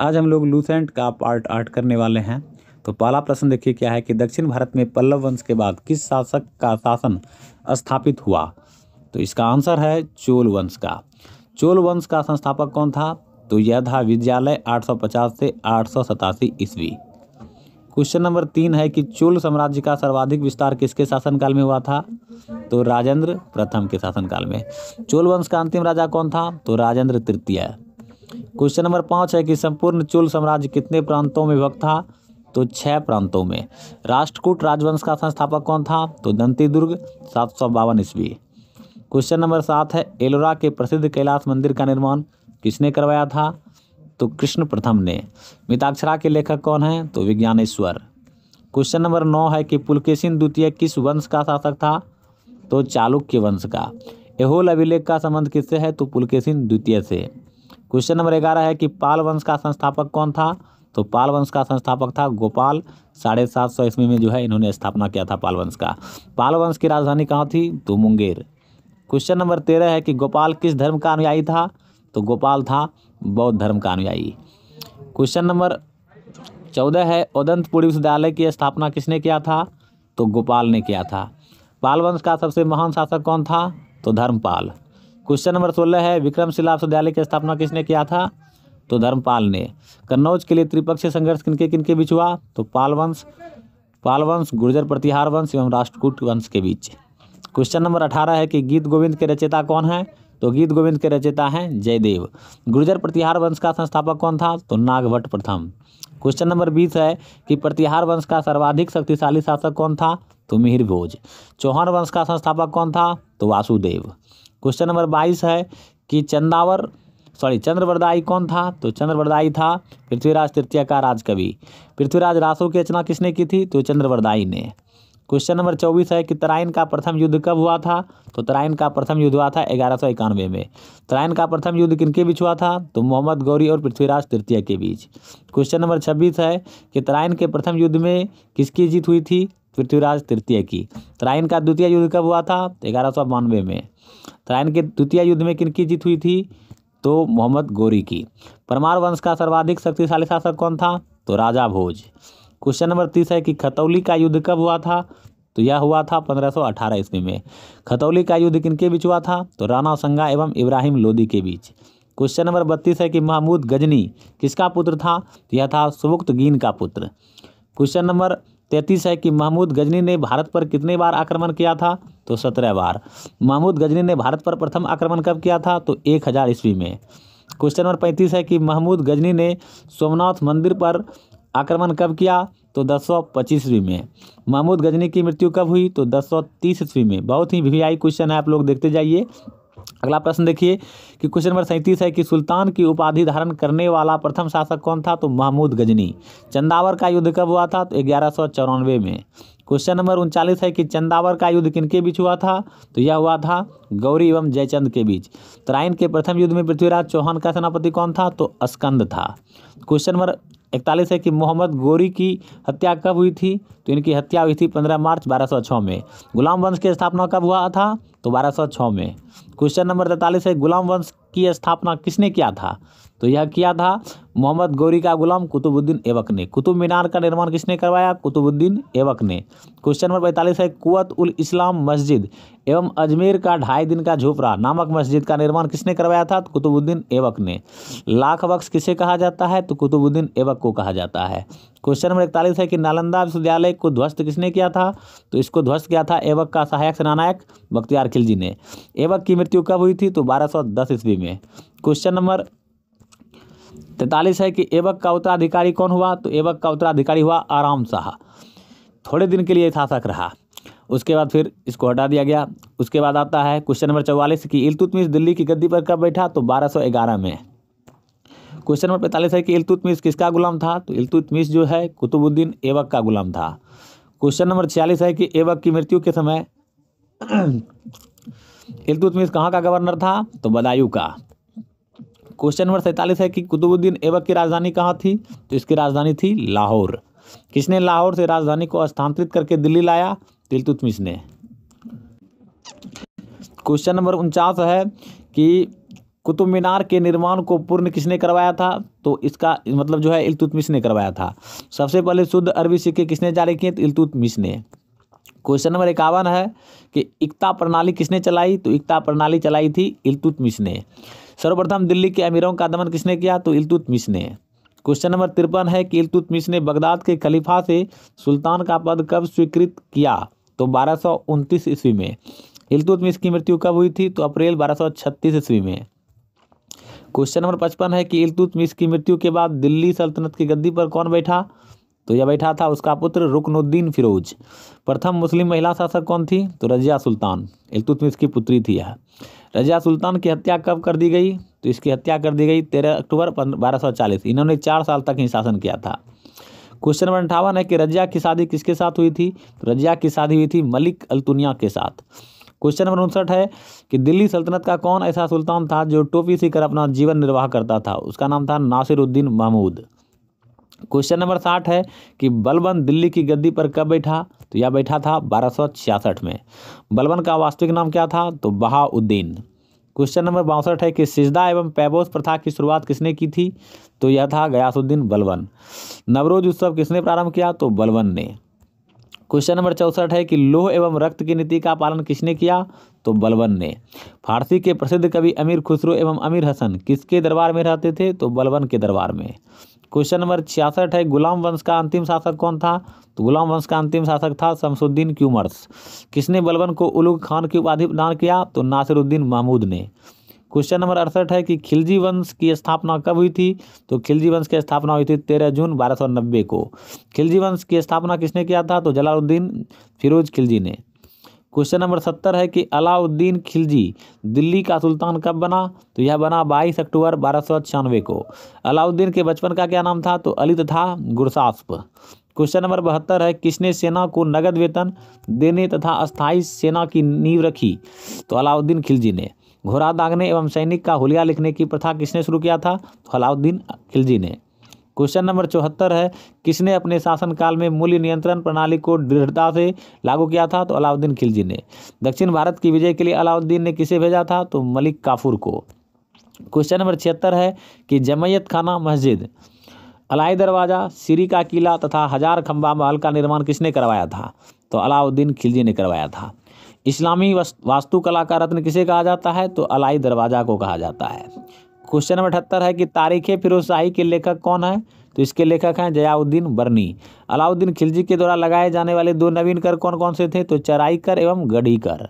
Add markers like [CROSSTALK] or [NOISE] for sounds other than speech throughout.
आज हम लोग लूसेंट का पार्ट आर्ट करने वाले हैं तो पहला प्रश्न देखिए क्या है कि दक्षिण भारत में पल्लव वंश के बाद किस शासक का शासन स्थापित हुआ तो इसका आंसर है चोल वंश का चोल वंश का संस्थापक कौन था तो यह था विद्यालय 850 से आठ ईस्वी क्वेश्चन नंबर तीन है कि चोल साम्राज्य का सर्वाधिक विस्तार किसके शासनकाल में हुआ था तो राजेंद्र प्रथम के शासनकाल में चोल वंश का अंतिम राजा कौन था तो राजेंद्र तृतीय क्वेश्चन नंबर पाँच है कि संपूर्ण चोल साम्राज्य कितने प्रांतों में विभक्त था तो छह प्रांतों में राष्ट्रकूट राजवंश का संस्थापक कौन था तो दंती दुर्ग सात सौ बावन ईस्वी क्वेश्चन नंबर सात है एलोरा के प्रसिद्ध कैलाश मंदिर का निर्माण किसने करवाया था तो कृष्ण प्रथम ने मिताक्षरा के लेखक कौन है तो विज्ञानेश्वर क्वेश्चन नंबर नौ है कि पुलकेशिन द्वितीय किस वंश का शासक था तो चालुक्य वंश का एहोल अभिलेख का संबंध किससे है तो पुलकेशिन द्वितीय से क्वेश्चन नंबर ग्यारह है कि पाल वंश का संस्थापक कौन था तो पाल वंश का संस्थापक था गोपाल साढ़े सात सौ ईस्वी में जो है इन्होंने स्थापना किया था पाल वंश का पाल वंश की राजधानी कहाँ थी तो मुंगेर क्वेश्चन नंबर तेरह है कि गोपाल किस धर्म का अनुयायी था तो गोपाल था बौद्ध धर्म का अनुयायी क्वेश्चन नंबर चौदह है उदंतपुर विश्वविद्यालय की स्थापना किसने किया था तो गोपाल ने किया था पाल वंश का सबसे महान शासक कौन था तो धर्मपाल क्वेश्चन नंबर सोलह है विक्रमशिला विश्वविद्यालय की स्थापना किसने किया था तो धर्मपाल ने कन्नौज के लिए त्रिपक्षीय संघर्ष किनके किनके बीच हुआ तो पाल वंश पाल वंश गुर्जर प्रतिहार वंश एवं राष्ट्रकूट वंश के बीच क्वेश्चन नंबर अठारह है कि गीत गोविंद के रचयिता कौन है तो गीत गोविंद के रचयिता हैं जयदेव गुर्जर प्रतिहार वंश का संस्थापक कौन था तो नागभट्ट प्रथम क्वेश्चन नंबर बीस है कि प्रतिहार वंश का सर्वाधिक शक्तिशाली शासक कौन था तो मिहिर भोज चौहान वंश का संस्थापक कौन था तो वासुदेव क्वेश्चन नंबर बाईस है कि चंदावर सॉरी चंद्रवरदाई कौन था तो चंद्रवरदाई था पृथ्वीराज तृतीय का राजकवि पृथ्वीराज रासो की रचना किसने की थी तो चंद्रवरदाई ने क्वेश्चन नंबर चौबीस है कि तराइन का प्रथम युद्ध कब हुआ था तो तराइन का प्रथम युद्ध हुआ था ग्यारह सौ इक्यानवे में तराइन का प्रथम युद्ध किनके बीच हुआ था तो मोहम्मद गौरी और पृथ्वीराज तृतीय के बीच क्वेश्चन नंबर छब्बीस है कि तराइन के प्रथम युद्ध में किसकी जीत हुई थी पृथ्वीराज तृतीय की तराइन का द्वितीय युद्ध कब हुआ था ग्यारह सौ बानवे में तराइन के द्वितीय युद्ध में किनकी जीत हुई थी तो मोहम्मद गोरी की परमार वंश का सर्वाधिक शक्तिशाली शासक कौन था तो राजा भोज क्वेश्चन नंबर तीस है कि खतौली का युद्ध कब हुआ था तो यह हुआ था 1518 ईस्वी में खतौली का युद्ध किनके बीच हुआ था तो राणा संगा एवं इब्राहिम लोदी के बीच क्वेश्चन नंबर बत्तीस है कि महमूद गजनी किसका पुत्र था तो यह था सुबुक्त गीन का पुत्र क्वेश्चन नंबर तैंतीस है कि महमूद गजनी ने भारत पर कितने बार आक्रमण किया था तो सत्रह बार महमूद गजनी ने भारत पर प्रथम आक्रमण कब किया था तो एक हज़ार ईस्वी में क्वेश्चन नंबर पैंतीस है कि महमूद गजनी ने सोमनाथ मंदिर पर आक्रमण कब किया तो दस सौ पच्चीस ईस्वी में महमूद गजनी की मृत्यु कब हुई तो दस सौ तीस ईस्वी में बहुत ही वी क्वेश्चन है आप लोग देखते जाइए अगला प्रश्न देखिए कि क्वेश्चन नंबर सैंतीस है कि सुल्तान की उपाधि धारण करने वाला प्रथम शासक कौन था तो महमूद गजनी चंदावर का युद्ध कब हुआ था तो ग्यारह में क्वेश्चन नंबर उनचालीस है कि चंदावर का युद्ध किनके बीच हुआ था तो यह हुआ था गौरी एवं जयचंद के बीच तराइन के प्रथम युद्ध में पृथ्वीराज चौहान का सेनापति कौन था तो स्कंद था क्वेश्चन नंबर इकतालीस है कि मोहम्मद गोरी की हत्या कब हुई थी तो इनकी हत्या हुई थी 15 मार्च 1206 में गुलाम वंश की स्थापना कब हुआ था तो 1206 में क्वेश्चन नंबर तैतालीस है गुलाम वंश की स्थापना किसने किया था तो यह किया था मोहम्मद गौरी का गुलाम कुतुबुद्दीन एवक ने कुतुब मीनार का निर्माण किसने करवाया कुतुबुद्दीन एवक ने क्वेश्चन नंबर पैंतालीस है कुत उल इस्लाम मस्जिद एवं अजमेर का ढाई दिन का झोपड़ा नामक मस्जिद का निर्माण किसने करवाया था कुतुबुद्दीन एवक ने लाख बख्श किसे कहा जाता है तो कुतुबुद्दीन एवक को कहा जाता है क्वेश्चन नंबर इकतालीस है कि नालंदा विश्वविद्यालय को ध्वस्त किसने किया था तो इसको ध्वस्त किया था एवक का सहायक सेनानायक बख्तियार खिलजी ने एवक की मृत्यु कब हुई थी तो बारह सौ ईस्वी में क्वेश्चन नंबर तैतालीस है कि एवक का उत्तराधिकारी कौन हुआ तो एवक का उत्तराधिकारी हुआ आराम शाह थोड़े दिन के लिए शासक रहा उसके बाद फिर इसको हटा दिया गया उसके बाद आता है क्वेश्चन नंबर चौवालीस कि इलतुतमिश दिल्ली की गद्दी पर कब बैठा तो 1211 में क्वेश्चन नंबर पैंतालीस है कि इलतुतमिश किसका गुलाम था तो इलतुतमिश जो है कुतुबुद्दीन एवक का गुलाम था क्वेश्चन नंबर छियालीस है कि एवक की मृत्यु के समय [CLEARS THROAT] इलतुतमिश कहाँ का गवर्नर था तो बदायूं का क्वेश्चन नंबर सैंतालीस है कि कुतुबुद्दीन ऐबक की राजधानी कहाँ थी तो इसकी राजधानी थी लाहौर किसने लाहौर से राजधानी को स्थानांतरित करके दिल्ली लाया तिलतुतमिश ने क्वेश्चन नंबर उनचास है कि कुतुब मीनार के निर्माण को पूर्ण किसने करवाया था तो इसका मतलब जो है इलतुतमिस ने करवाया था सबसे पहले शुद्ध अरबी सिक्के किसने जारी किए तो इलतुतमिस ने क्वेश्चन नंबर इक्यावन है कि इकता प्रणाली किसने चलाई तो इकता प्रणाली चलाई थी इलतुतमिस ने सर्वप्रथम दिल्ली के अमीरों का दमन किसने किया तो इलतुतमिश ने क्वेश्चन नंबर तिरपन है कि इलतुतमिश ने बगदाद के खलीफा से सुल्तान का पद कब स्वीकृत किया तो बारह ईस्वी में इलतुतमिश की मृत्यु कब हुई थी तो अप्रैल छत्तीस ईस्वी में क्वेश्चन नंबर पचपन है कि इलतुतमिश की मृत्यु के बाद दिल्ली सल्तनत की गद्दी पर कौन बैठा तो यह बैठा था उसका पुत्र रुकनुद्दीन फिरोज प्रथम मुस्लिम महिला शासक कौन थी तो रजिया सुल्तान इलतुतमिश की पुत्री थी यह रजिया सुल्तान की हत्या कब कर दी गई तो इसकी हत्या कर दी गई तेरह अक्टूबर बारह सौ चालीस इन्होंने चार साल तक ही शासन किया था क्वेश्चन नंबर अंठावन है कि रजिया की शादी किसके साथ हुई थी तो रजिया की शादी हुई थी मलिक अलतुनिया के साथ क्वेश्चन नंबर उनसठ है कि दिल्ली सल्तनत का कौन ऐसा सुल्तान था जो टोपी सीकर अपना जीवन निर्वाह करता था उसका नाम था नासिरुद्दीन महमूद क्वेश्चन नंबर साठ है कि बलबन दिल्ली की गद्दी पर कब बैठा तो यह बैठा था बारह में बलबन का वास्तविक नाम क्या था तो बहाउद्दीन क्वेश्चन नंबर बासठ है कि सिजदा एवं पैबोस प्रथा की शुरुआत किसने की थी तो यह था गयासुद्दीन बलवन नवरोज उत्सव किसने प्रारंभ किया तो बलवन ने क्वेश्चन नंबर चौंसठ है कि लोह एवं रक्त की नीति का पालन किसने किया तो बलवन ने फारसी के प्रसिद्ध कवि अमीर खुसरो एवं अमीर हसन किसके दरबार में रहते थे तो बलवन के दरबार में क्वेश्चन नंबर छियासठ है गुलाम वंश का अंतिम शासक कौन था तो गुलाम वंश का अंतिम शासक था शमसुद्दीन क्यूमर्स किसने बलबन को उलुग खान की उपाधि प्रदान किया तो नासिरुद्दीन महमूद ने क्वेश्चन नंबर अड़सठ है कि खिलजी वंश की स्थापना कब हुई थी तो खिलजी वंश की स्थापना हुई थी तेरह जून बारह सौ नब्बे को खिलजी वंश की स्थापना किसने किया था तो जलालुद्दीन फिरोज खिलजी ने क्वेश्चन नंबर सत्तर है कि अलाउद्दीन खिलजी दिल्ली का सुल्तान कब बना तो यह बना बाईस अक्टूबर बारह सौ छियानवे को अलाउद्दीन के बचपन का क्या नाम था तो अली तथा गुरसास्प क्वेश्चन नंबर बहत्तर है किसने सेना को नगद वेतन देने तथा अस्थायी सेना की नींव रखी तो अलाउद्दीन खिलजी ने घोड़ा दागने एवं सैनिक का होलिया लिखने की प्रथा किसने शुरू किया था तो अलाउद्दीन खिलजी ने क्वेश्चन नंबर चौहत्तर है किसने अपने शासनकाल में मूल्य नियंत्रण प्रणाली को दृढ़ता से लागू किया था तो अलाउद्दीन खिलजी ने दक्षिण भारत की विजय के लिए अलाउद्दीन ने किसे भेजा था तो मलिक काफूर को क्वेश्चन नंबर छिहत्तर है कि जमैयत खाना मस्जिद अलाई दरवाज़ा सिरी का किला तथा हजार खम्बा महल का निर्माण किसने करवाया था तो अलाउद्दीन खिलजी ने करवाया था इस्लामी वास्तुकला का रत्न किसे कहा जाता है तो अलाई दरवाज़ा को कहा जाता है क्वेश्चन नंबर अठहत्तर है कि तारीख फिरोज शाही के लेखक कौन है तो इसके लेखक हैं जयाउद्दीन बर्नी अलाउद्दीन खिलजी के द्वारा लगाए जाने वाले दो नवीन कर कौन कौन से थे तो चराई कर एवं गढ़ी कर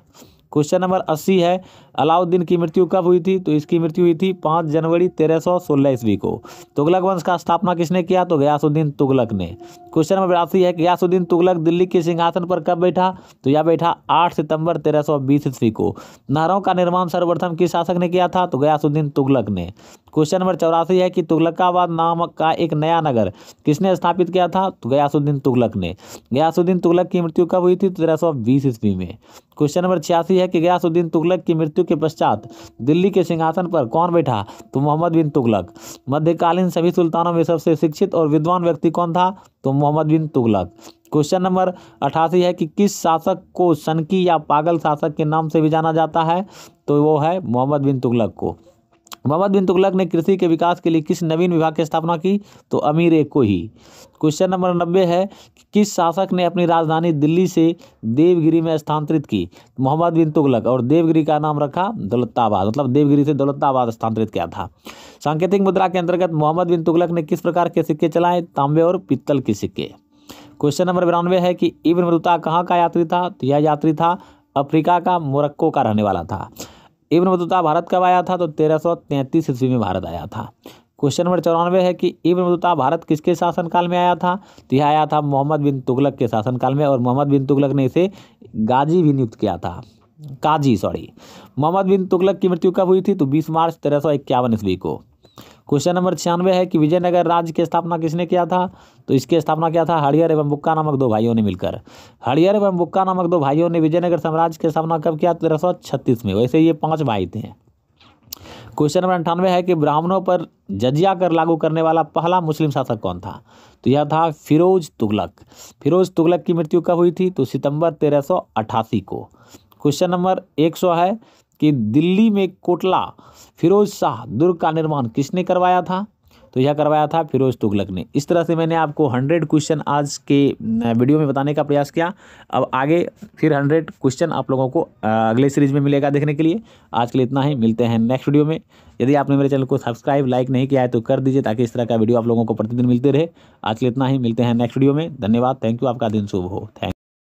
क्वेश्चन नंबर अस्सी है अलाउद्दीन की मृत्यु कब हुई थी तो इसकी मृत्यु हुई थी पाँच जनवरी तेरह सौ सोलह ईस्वी को तुगलक वंश का स्थापना किसने किया तो गयासुद्दीन तुगलक ने क्वेश्चन नंबर बयासी है कि गयासुद्दीन तुगलक दिल्ली के सिंहासन पर कब बैठा तो यह बैठा आठ सितंबर तेरह सौ बीस ईस्वी को नहरों का निर्माण सर्वप्रथम किस शासक ने किया था तो गयासुद्दीन तुगलक ने क्वेश्चन नंबर चौरासी है कि तुगलकाबाद नामक का एक नया नगर किसने स्थापित किया था तो गयासुद्दीन तुगलक ने गयासुद्दीन तुगलक की मृत्यु कब हुई थी तो तेरह सौ बीस ईस्वी में क्वेश्चन नंबर छियासी है कि गयासुद्दीन तुगलक की मृत्यु मृत्यु के पश्चात दिल्ली के सिंहासन पर कौन बैठा तो मोहम्मद बिन तुगलक मध्यकालीन सभी सुल्तानों में सबसे शिक्षित और विद्वान व्यक्ति कौन था तो मोहम्मद बिन तुगलक क्वेश्चन नंबर अठासी है कि किस शासक को सनकी या पागल शासक के नाम से भी जाना जाता है तो वो है मोहम्मद बिन तुगलक को मोहम्मद बिन तुगलक ने कृषि के विकास के लिए किस नवीन विभाग की स्थापना की तो अमीर एक को ही क्वेश्चन नंबर नब्बे है कि किस शासक ने अपनी राजधानी दिल्ली से देवगिरी में स्थानांतरित की मोहम्मद बिन तुगलक और देवगिरी का नाम रखा दौलताबाद मतलब देवगिरी से दौलताबाद स्थानांतरित किया था सांकेतिक मुद्रा के अंतर्गत मोहम्मद बिन तुगलक ने किस प्रकार के सिक्के चलाए तांबे और पित्तल के सिक्के क्वेश्चन नंबर बिरानवे है कि इब्न बतूता कहाँ का यात्री था तो यह यात्री था अफ्रीका का मोरक्को का रहने वाला था इब्न बतूता भारत कब आया था तो तेरह सौ तैंतीस ईस्वी में भारत आया था क्वेश्चन नंबर चौरानवे है कि इब्न बतूता भारत किसके शासनकाल में आया था तो यह आया था मोहम्मद बिन तुगलक के शासनकाल में और मोहम्मद बिन तुगलक ने इसे गाजी भी नियुक्त किया था काजी सॉरी मोहम्मद बिन तुगलक की मृत्यु कब हुई थी तो बीस मार्च तेरह ईस्वी को क्वेश्चन नंबर छियानवे है कि विजयनगर राज्य की स्थापना किसने किया था तो इसकी स्थापना क्या था हरियर एवं बुक्का नामक दो भाइयों ने मिलकर हरियर एवं बुक्का नामक दो भाइयों ने विजयनगर साम्राज्य की स्थापना कब किया तेरह में वैसे ये पाँच भाई थे क्वेश्चन नंबर अंठानवे है कि ब्राह्मणों पर जजिया कर लागू करने वाला पहला मुस्लिम शासक कौन था तो यह था फिरोज तुगलक फिरोज तुगलक की मृत्यु कब हुई थी तो सितंबर तेरह को क्वेश्चन नंबर 100 है कि दिल्ली में कोटला फिरोज शाह दुर्ग का निर्माण किसने करवाया था तो यह करवाया था फिरोज तुगलक ने इस तरह से मैंने आपको हंड्रेड क्वेश्चन आज के वीडियो में बताने का प्रयास किया अब आगे फिर हंड्रेड क्वेश्चन आप लोगों को अगले सीरीज में मिलेगा देखने के लिए आज के लिए इतना ही मिलते हैं नेक्स्ट वीडियो में यदि आपने मेरे चैनल को सब्सक्राइब लाइक नहीं किया है तो कर दीजिए ताकि इस तरह का वीडियो आप लोगों को प्रतिदिन मिलते रहे आज के लिए इतना ही मिलते हैं नेक्स्ट वीडियो में धन्यवाद थैंक यू आपका दिन शुभ हो थैंक